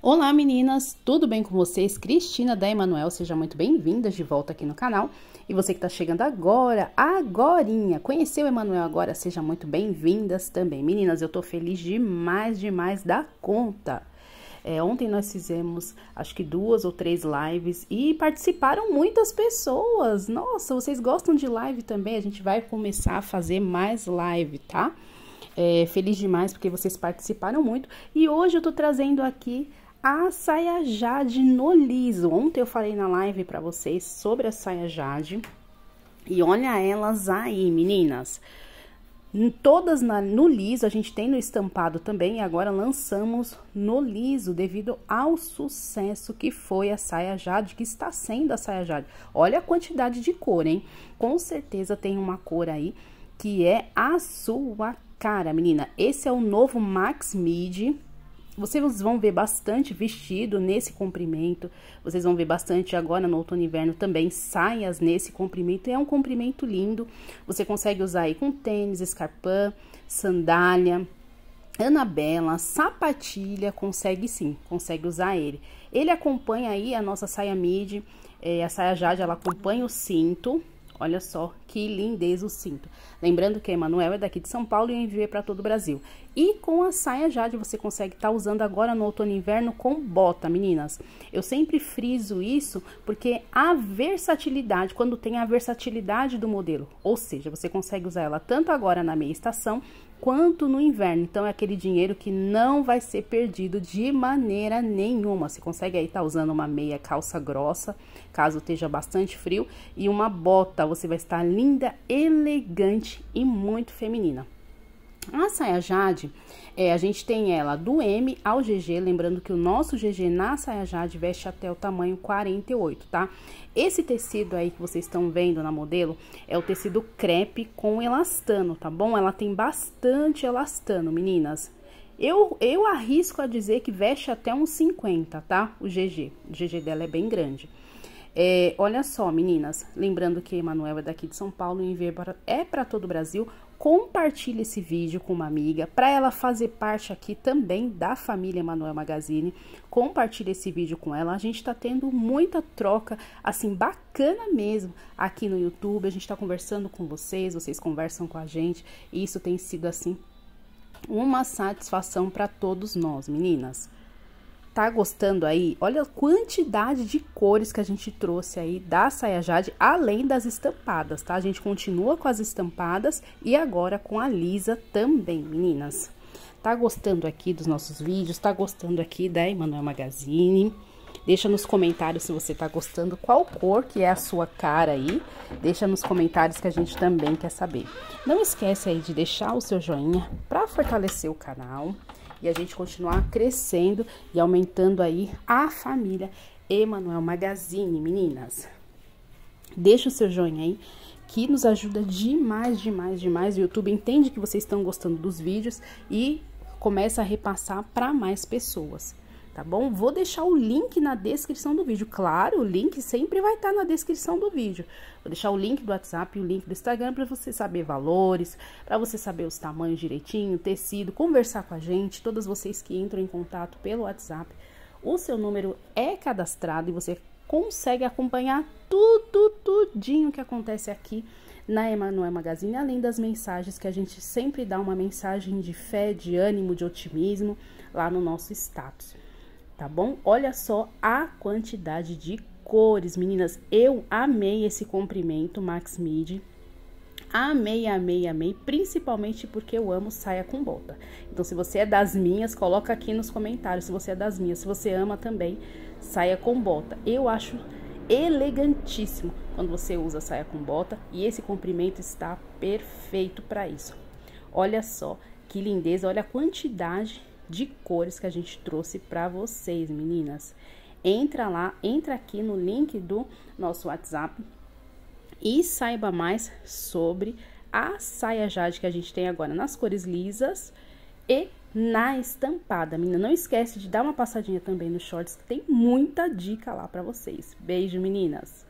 Olá meninas, tudo bem com vocês? Cristina da Emanuel, seja muito bem-vindas de volta aqui no canal. E você que está chegando agora, agorinha, conheceu o Emanuel agora, seja muito bem-vindas também. Meninas, eu estou feliz demais, demais da conta. É, ontem nós fizemos acho que duas ou três lives e participaram muitas pessoas. Nossa, vocês gostam de live também? A gente vai começar a fazer mais live, tá? É, feliz demais porque vocês participaram muito. E hoje eu tô trazendo aqui a saia jade no liso. Ontem eu falei na live para vocês sobre a saia jade. E olha elas aí, meninas. Todas na, no liso, a gente tem no estampado também, e agora lançamos no liso, devido ao sucesso que foi a saia jade, que está sendo a saia jade. Olha a quantidade de cor, hein? Com certeza tem uma cor aí que é a sua cara, menina. Esse é o novo Max midi vocês vão ver bastante vestido nesse comprimento, vocês vão ver bastante agora no outono e inverno também saias nesse comprimento, é um comprimento lindo. Você consegue usar aí com tênis, escarpã, sandália, Anabela, sapatilha, consegue sim, consegue usar ele. Ele acompanha aí a nossa saia midi, é, a saia jade, ela acompanha o cinto, Olha só que lindez o cinto. Lembrando que a Emanuel é daqui de São Paulo e eu enviei para todo o Brasil. E com a saia jade você consegue estar tá usando agora no outono e inverno com bota, meninas. Eu sempre friso isso porque a versatilidade, quando tem a versatilidade do modelo, ou seja, você consegue usar ela tanto agora na meia estação quanto no inverno. Então é aquele dinheiro que não vai ser perdido de maneira nenhuma. Você consegue aí estar tá usando uma meia calça grossa, caso esteja bastante frio, e uma bota. Você vai estar linda, elegante e muito feminina. A saia jade, é, a gente tem ela do M ao GG, lembrando que o nosso GG na saia jade veste até o tamanho 48, tá? Esse tecido aí que vocês estão vendo na modelo é o tecido crepe com elastano, tá bom? Ela tem bastante elastano, meninas. Eu, eu arrisco a dizer que veste até uns 50, tá? O GG, o GG dela é bem grande. É, olha só, meninas, lembrando que Emanuel é daqui de São Paulo e é para todo o Brasil compartilhe esse vídeo com uma amiga, para ela fazer parte aqui também da família Manuel Magazine. Compartilhe esse vídeo com ela. A gente está tendo muita troca, assim, bacana mesmo aqui no YouTube. A gente está conversando com vocês, vocês conversam com a gente. E isso tem sido, assim, uma satisfação para todos nós, meninas tá gostando aí, olha a quantidade de cores que a gente trouxe aí da saia jade, além das estampadas, tá? A gente continua com as estampadas e agora com a lisa também, meninas. Tá gostando aqui dos nossos vídeos? Tá gostando aqui da Emanuel Magazine? Deixa nos comentários se você tá gostando, qual cor que é a sua cara aí. Deixa nos comentários que a gente também quer saber. Não esquece aí de deixar o seu joinha para fortalecer o canal e a gente continuar crescendo e aumentando aí a família Emanuel Magazine, meninas. Deixa o seu joinha aí que nos ajuda demais, demais, demais. O YouTube entende que vocês estão gostando dos vídeos e começa a repassar para mais pessoas tá bom? Vou deixar o link na descrição do vídeo. Claro, o link sempre vai estar tá na descrição do vídeo. Vou deixar o link do WhatsApp e o link do Instagram para você saber valores, para você saber os tamanhos direitinho, tecido, conversar com a gente, todas vocês que entram em contato pelo WhatsApp. O seu número é cadastrado e você consegue acompanhar tudo, tudinho que acontece aqui na Emanuel Magazine, além das mensagens que a gente sempre dá uma mensagem de fé, de ânimo, de otimismo lá no nosso status tá bom? Olha só a quantidade de cores, meninas. Eu amei esse comprimento Max midi Amei, amei, amei, principalmente porque eu amo saia com bota. Então, se você é das minhas, coloca aqui nos comentários se você é das minhas. Se você ama também, saia com bota. Eu acho elegantíssimo quando você usa saia com bota e esse comprimento está perfeito para isso. Olha só que lindeza, olha a quantidade de cores que a gente trouxe para vocês, meninas. Entra lá, entra aqui no link do nosso WhatsApp e saiba mais sobre a saia jade que a gente tem agora nas cores lisas e na estampada. Menina, não esquece de dar uma passadinha também nos shorts, que tem muita dica lá para vocês. Beijo, meninas!